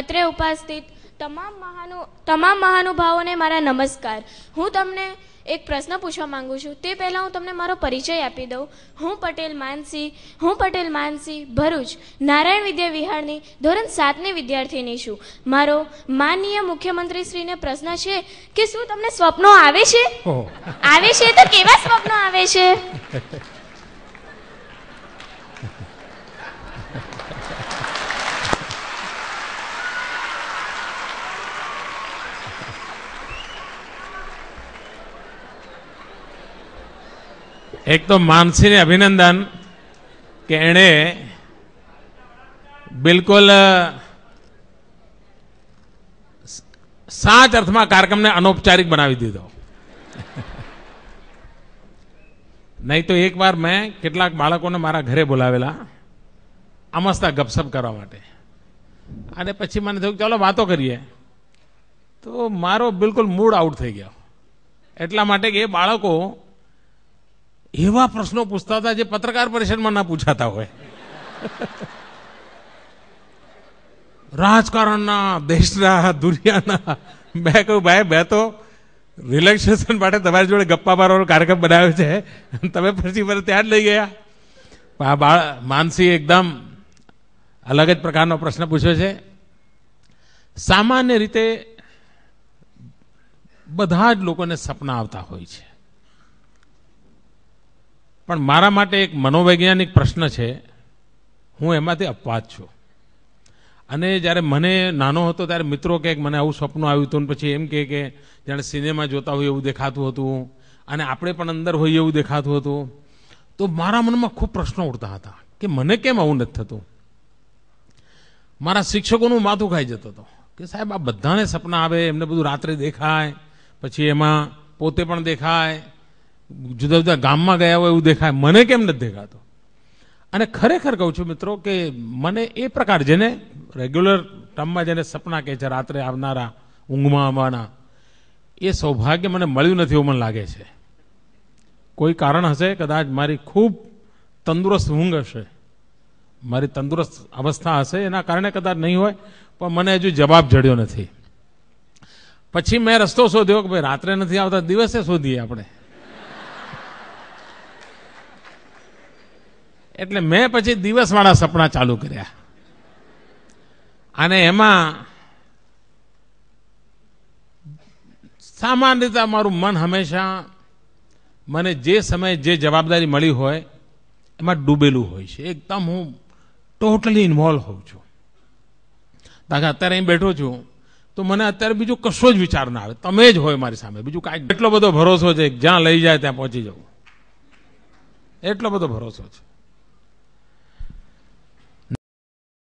અત્રે ઉપસ્થિત તમામ મહાનુ તમામ મહાનુભાવોને મારા નમસ્કાર હું તમને એક પ્રશ્ન પૂછવા માંગુ છું તે પહેલાં હું તમને મારો પરિચય આપી દઉં હું પટેલ માનસી હું પટેલ માનસી ભરૂચ નારાયણ વિદ્યા વિહારની ધોરણ સાતની વિદ્યાર્થીની છું મારો માનનીય મુખ્યમંત્રી શ્રીને પ્રશ્ન છે કે શું તમને સ્વપ્નો આવે છે આવે છે તો કેવા સ્વપ્નો આવે છે એક તો માનસીને અભિનંદન કે એણે બિલકુલ સાચ અર્થમાં કાર્યક્રમને અનૌપચારિક બનાવી દીધો નહીં તો એકવાર મેં કેટલાક બાળકોને મારા ઘરે બોલાવેલા અમસ્તા ગપસપ કરવા માટે અને પછી મને થયું ચાલો વાતો કરીએ તો મારો બિલકુલ મૂડ આઉટ થઈ ગયો એટલા માટે કે એ બાળકો એવા પ્રશ્નો પૂછતા હતા જે પત્રકાર પરિષદમાં ના પૂછાતા હોય રાજકારણના દેશના દુનિયાના મેં કહ્યું ભાઈ મેં તો રિલેક્સેશન માટે તમારી જોડે ગપ્પા મારવાનો કાર્યક્રમ બનાવ્યો છે તમે પછી મને ત્યાં જ લઈ ગયા આ બાળ માનસી એકદમ અલગ જ પ્રકારનો પ્રશ્ન પૂછ્યો છે સામાન્ય રીતે બધા જ લોકોને સપના આવતા હોય છે પણ મારા માટે એક મનોવૈજ્ઞાનિક પ્રશ્ન છે હું એમાંથી અપવાદ છું અને જ્યારે મને નાનો હતો ત્યારે મિત્રો કહે મને આવું સપનું આવ્યું હતું પછી એમ કહે કે જાણે સિનેમા જોતા હોય એવું દેખાતું હતું અને આપણે પણ અંદર હોઈએ એવું દેખાતું હતું તો મારા મનમાં ખૂબ પ્રશ્નો ઉડતા હતા કે મને કેમ આવું નથી થતું મારા શિક્ષકોનું માથું ખાઈ જતો હતો કે સાહેબ આ બધાને સપના આવે એમને બધું રાત્રે દેખાય પછી એમાં પોતે પણ દેખાય જુદા જુદા ગામમાં ગયા હોય એવું દેખાય મને કેમ નથી દેખાતો અને ખરેખર કહું છું મિત્રો કે મને એ પ્રકાર જેને રેગ્યુલર ટર્મમાં જેને સપના કહે છે રાત્રે આવનારા ઊંઘમાં આવવાના એ સૌભાગ્ય મને મળ્યું નથી એવું મને લાગે છે કોઈ કારણ હશે કદાચ મારી ખૂબ તંદુરસ્ત ઊંઘ હશે મારી તંદુરસ્ત અવસ્થા હશે એના કારણે કદાચ નહીં હોય પણ મને હજુ જવાબ જડ્યો નથી પછી મેં રસ્તો શોધ્યો કે ભાઈ રાત્રે નથી આવતા દિવસે શોધીએ આપણે એટલે મેં પછી દિવસવાળા સપના ચાલુ કર્યા અને એમાં સામાન્ય રીતે મારું મન હંમેશા મને જે સમયે જે જવાબદારી મળી હોય એમાં ડૂબેલું હોય છે એકદમ હું ટોટલી ઇન્વોલ્વ હોઉં છું કારણ કે અત્યારે અહીં બેઠો છું તો મને અત્યારે બીજું કશો જ વિચાર ના આવે તમે જ હોય મારી સામે બીજું કાંઈક એટલો બધો ભરોસો છે જ્યાં લઈ જાય ત્યાં પહોંચી જવું એટલો બધો ભરોસો છે